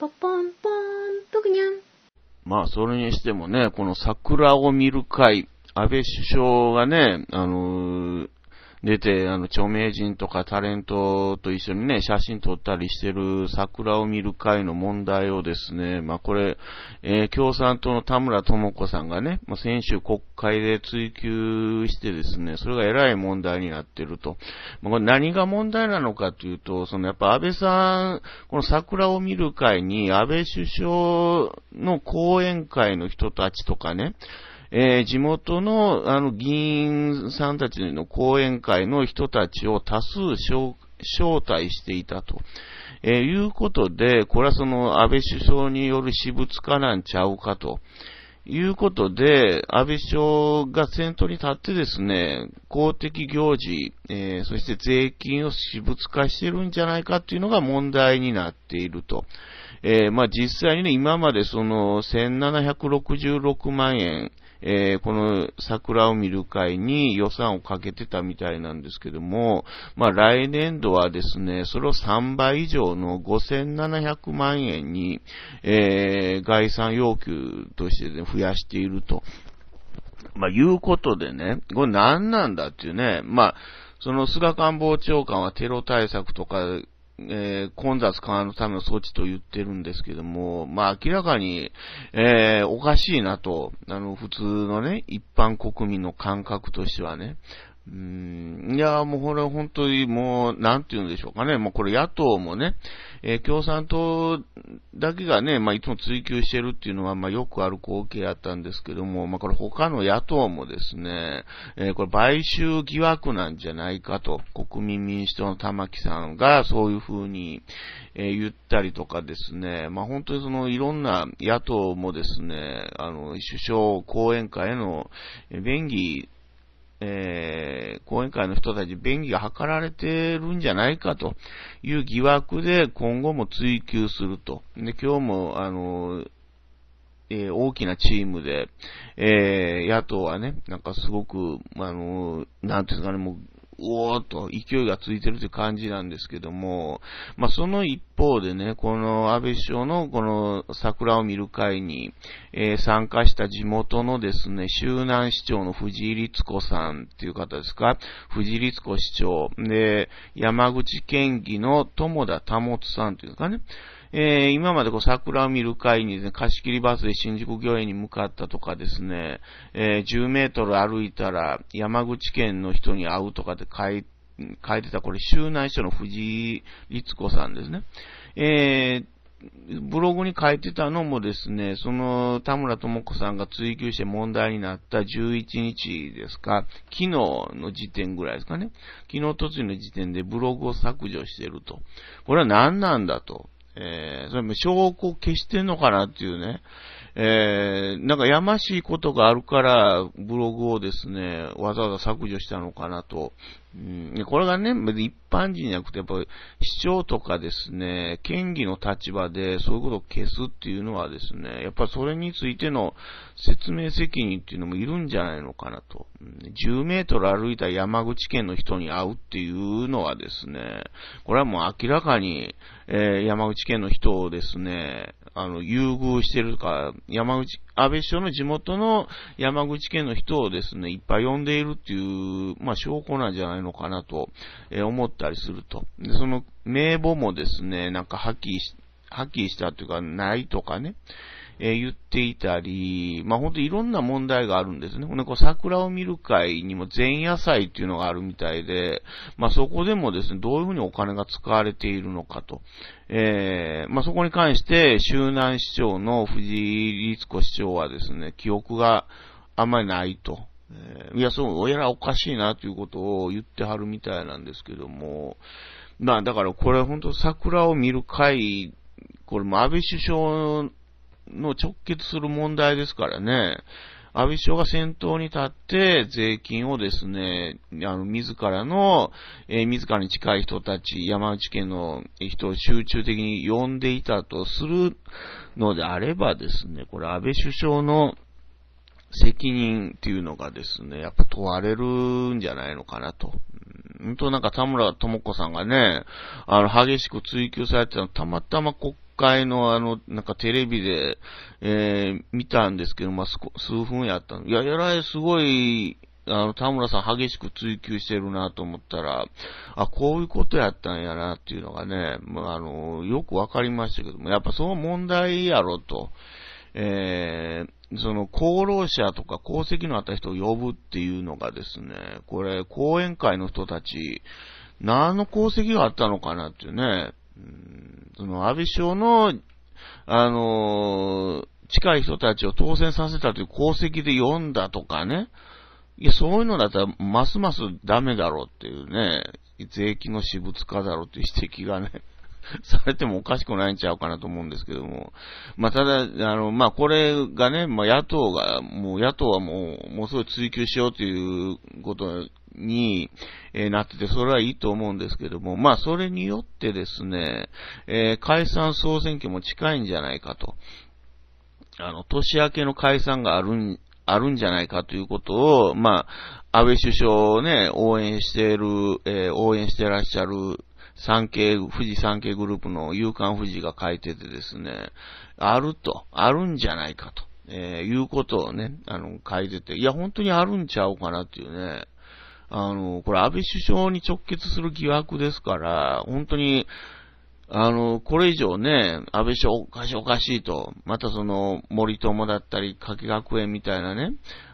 ポポンポン、まあ、それにしてもね、この桜を見る会、安倍首相がね、あのー出て、あの、著名人とかタレントと一緒にね、写真撮ったりしてる桜を見る会の問題をですね、まあ、これ、えー、共産党の田村智子さんがね、まあ、先週国会で追及してですね、それがえらい問題になってると。まあ、何が問題なのかというと、そのやっぱ安倍さん、この桜を見る会に安倍首相の講演会の人たちとかね、えー、地元の、あの、議員さんたちの講演会の人たちを多数招待していたと。えー、いうことで、これはその安倍首相による私物化なんちゃうかと。いうことで、安倍首相が先頭に立ってですね、公的行事、えー、そして税金を私物化してるんじゃないかっていうのが問題になっていると。えー、まあ、実際にね、今までその1766万円、えー、この桜を見る会に予算をかけてたみたいなんですけども、まあ、来年度はですね、それを3倍以上の5700万円に、えー、概算要求として、ね、増やしていると。まあ、いうことでね、これ何なんだっていうね、まあ、その菅官房長官はテロ対策とかえー、混雑緩和のための措置と言ってるんですけども、まあ明らかに、えー、おかしいなと、あの、普通のね、一般国民の感覚としてはね、うん、いや、もうこれ本当にもう、なんて言うんでしょうかね。もうこれ野党もね、えー、共産党だけがね、まあいつも追求してるっていうのは、まあよくある光景やったんですけども、まあこれ他の野党もですね、えー、これ買収疑惑なんじゃないかと、国民民主党の玉木さんがそういうふうに、えー、言ったりとかですね、まあ本当にそのいろんな野党もですね、あの、首相講演会への便宜えー、講演会の人たち便宜が図られてるんじゃないかという疑惑で今後も追及すると。で、今日も、あの、えー、大きなチームで、えー、野党はね、なんかすごく、あの、なんていうんですかね、もう、おおと勢いがついてるという感じなんですけども、まあ、その一方でね、この安倍首相のこの桜を見る会に、えー、参加した地元のですね、周南市長の藤井律子さんっていう方ですか、藤井律子市長、で、山口県議の友田保さんというかね、えー、今までこう桜を見る会にですね、貸し切りバスで新宿御苑に向かったとかですね、えー、10メートル歩いたら山口県の人に会うとかで書いて、書いてた、これ、州内所の藤井律子さんですね。えーブログに書いてたのもですね、その田村智子さんが追求して問題になった11日ですか、昨日の時点ぐらいですかね。昨日突入の時点でブログを削除してると。これは何なんだと。えー、それも証拠を消してんのかなっていうね、えー、なんかやましいことがあるから、ブログをですね、わざわざ削除したのかなと。うん、これがね、一般人じゃなくて、やっぱり市長とかですね、県議の立場でそういうことを消すっていうのはですね、やっぱそれについての説明責任っていうのもいるんじゃないのかなと。10メートル歩いた山口県の人に会うっていうのはですね、これはもう明らかに、えー、山口県の人をですね、あの、優遇してるか、山口、安倍首相の地元の山口県の人をですね、いっぱい呼んでいるっていう、まあ、証拠なんじゃないのかなと、えー、思ったりすると。で、その名簿もですね、なんか破棄し、破棄したというか、ないとかね、え言っていたり、まあ、ほんといろんな問題があるんですね。ほんで、こう、桜を見る会にも前夜祭っていうのがあるみたいで、まあ、そこでもですね、どういうふうにお金が使われているのかと。えー、まあ、そこに関して、周南市長の藤井律子市長はですね、記憶があんまりないと。えいや、そう、やらおかしいなということを言ってはるみたいなんですけども、まあだからこれ本当桜を見る会、これも安倍首相の直結する問題ですからね、安倍首相が先頭に立って税金をですね、あの、自らの、えー、自らに近い人たち、山内県の人を集中的に呼んでいたとするのであればですね、これ安倍首相の責任っていうのがですね、やっぱ問われるんじゃないのかなと。本当なんか田村智子さんがね、あの、激しく追及されてたのたまたま国会のあの、なんかテレビで、えー、見たんですけど、まあ、数分やったの。いや、えらいすごい、あの、田村さん激しく追求してるなと思ったら、あ、こういうことやったんやなっていうのがね、まあ、あの、よくわかりましたけども、やっぱその問題やろと、えー、その功労者とか功績のあった人を呼ぶっていうのがですね、これ、講演会の人たち、何の功績があったのかなっていうね、うんその安倍首相の、あの近い人たちを当選させたという功績で読んだとかね、いや、そういうのだったら、ますますダメだろうっていうね、税金の私物化だろうっていう指摘がね、されてもおかしくないんちゃうかなと思うんですけども。まあ、ただ、あの、まあ、これがね、まあ、野党が、もう野党はもう、もうすごい追及しようということに、えなってて、それはいいと思うんですけども、まあ、それによってですね、えー、解散総選挙も近いんじゃないかと。あの、年明けの解散があるん、あるんじゃないかということを、まあ、安倍首相をね、応援している、えー、応援してらっしゃる産経、富士産経グループの夕刊富士が書いててですね、あると、あるんじゃないかと、えー、いうことをね、あの、書いてて、いや、本当にあるんちゃうかなっていうね、あの、これ安倍首相に直結する疑惑ですから、本当に、あの、これ以上ね、安倍首相おかしいおかしいと、またその森友だったり、加計学園みたいなね、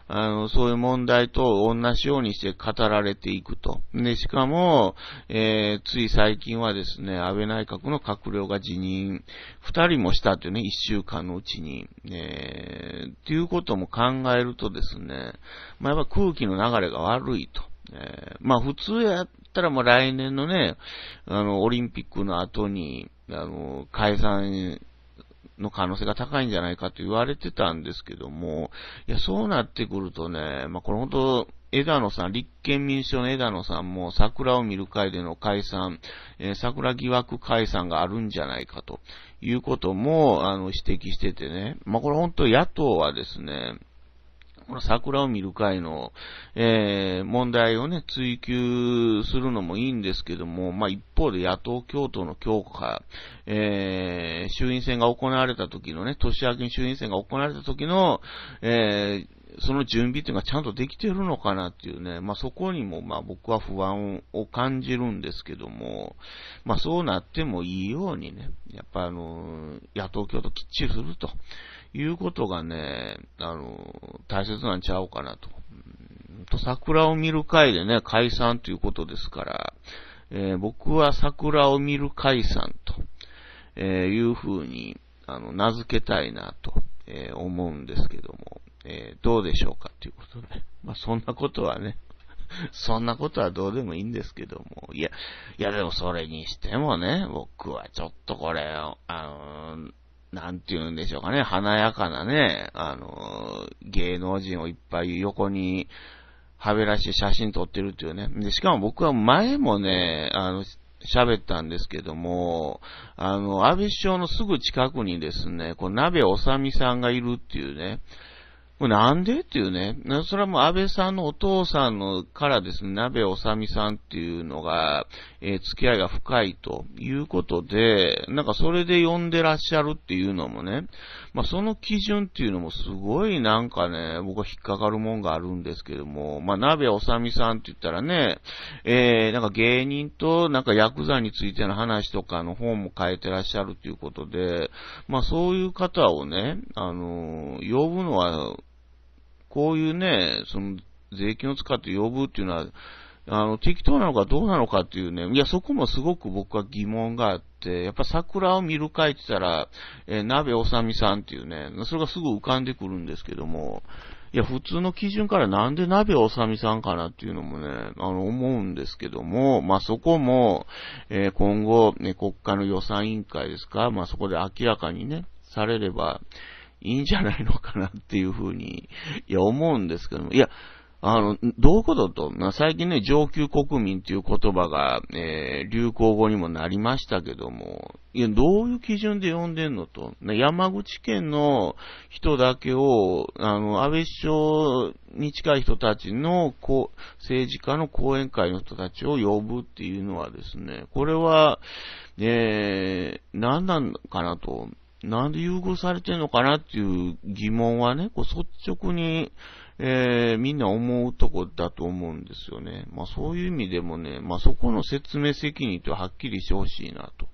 あの、そういう問題と同じようにして語られていくと。で、しかも、えー、つい最近はですね、安倍内閣の閣僚が辞任、二人もしたというね、一週間のうちに、えー、っていうことも考えるとですね、まあ、やっぱ空気の流れが悪いと。えー、まあ普通やったらもう来年のね、あの、オリンピックの後に、あの、解散の可能性が高いんじゃないかと言われてたんですけども、いや、そうなってくるとね、まあこれ本当、枝野さん、立憲民主党の枝野さんも桜を見る会での解散、えー、桜疑惑解散があるんじゃないかということも、あの、指摘しててね。まあ、これ本当野党はですね、この桜を見る会の、えー、問題をね、追求するのもいいんですけども、まあ、一方で野党共闘の強化、えー、衆院選が行われた時のね、年明けに衆院選が行われた時の、えー、その準備っていうのがちゃんとできてるのかなっていうね、まあ、そこにもま僕は不安を感じるんですけども、まあ、そうなってもいいようにね、やっぱあの、野党共闘きっちりすると。いうことがね、あの、大切なんちゃうかなと。と桜を見る会でね、解散ということですから、えー、僕は桜を見る解散と、えいうふうに、あの、名付けたいなと、え思うんですけども、えー、どうでしょうかということで、まあ、そんなことはね、そんなことはどうでもいいんですけども。いや、いやでもそれにしてもね、僕はちょっとこれ、あの、なんて言うんでしょうかね、華やかなね、あの、芸能人をいっぱい横に、はべらして写真撮ってるっていうね。で、しかも僕は前もね、あの、喋ったんですけども、あの、安倍首相のすぐ近くにですね、こう、鍋おさみさんがいるっていうね、これなんでっていうね。それはもう安倍さんのお父さんのからですね、鍋おさみさんっていうのが、えー、付き合いが深いということで、なんかそれで呼んでらっしゃるっていうのもね、まあその基準っていうのもすごいなんかね、僕は引っかかるもんがあるんですけども、まあ鍋おさみさんって言ったらね、えー、なんか芸人となんかヤクザについての話とかの本も書いてらっしゃるっていうことで、まあそういう方をね、あのー、呼ぶのは、こういうね、その税金を使って呼ぶっていうのは、あの、適当なのかどうなのかっていうね、いや、そこもすごく僕は疑問があって、やっぱ桜を見る会って言ったら、えー、鍋おさみさんっていうね、それがすぐ浮かんでくるんですけども、いや、普通の基準からなんで鍋おさみさんかなっていうのもね、あの、思うんですけども、まあ、そこも、えー、今後、ね、国家の予算委員会ですか、まあ、そこで明らかにね、されれば、いいんじゃないのかなっていうふうに、いや、思うんですけども、いや、あの、どういうことと、まあ、最近ね、上級国民っていう言葉が、えー、流行語にもなりましたけども、いや、どういう基準で呼んでんのと、山口県の人だけを、あの、安倍首相に近い人たちの、こう、政治家の講演会の人たちを呼ぶっていうのはですね、これは、えー、何なんかなと、なんで優遇されてんのかなっていう疑問はね、こう率直に、えー、みんな思うとこだと思うんですよね。まあそういう意味でもね、まあそこの説明責任とはっきりしてほしいなと。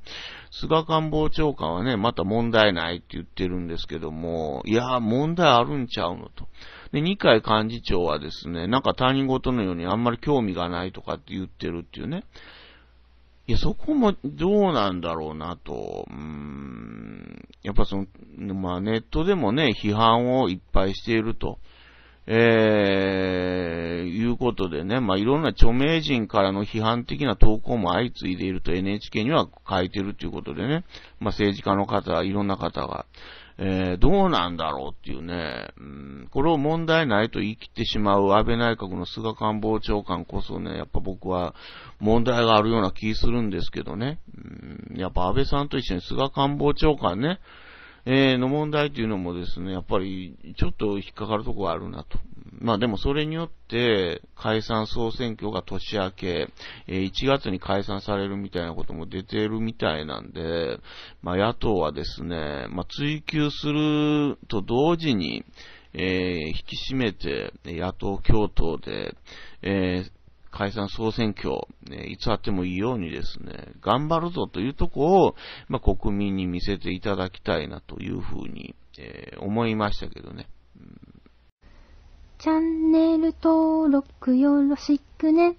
菅官房長官はね、また問題ないって言ってるんですけども、いや、問題あるんちゃうのと。で、二階幹事長はですね、なんか他人事のようにあんまり興味がないとかって言ってるっていうね。いや、そこもどうなんだろうなと。うーん。やっぱその、まあネットでもね、批判をいっぱいしていると。えー、いうことでね、まあ、いろんな著名人からの批判的な投稿も相次いでいると NHK には書いてるということでね、まあ、政治家の方、いろんな方が、えー、どうなんだろうっていうね、うん、これを問題ないと言い切ってしまう安倍内閣の菅官房長官こそね、やっぱ僕は問題があるような気するんですけどね、うん、やっぱ安倍さんと一緒に菅官房長官ね、えー、の問題というのもですね、やっぱりちょっと引っかかるところがあるなと。まあでもそれによって解散総選挙が年明け、え1月に解散されるみたいなことも出てるみたいなんで、まあ野党はですね、まあ追及すると同時に、えー、引き締めて野党共闘で、えー解散総選挙、ね、いつあってもいいようにですね、頑張るぞというとこを、まあ、国民に見せていただきたいなというふうに、えー、思いましたけどね、うん。チャンネル登録よろしくね。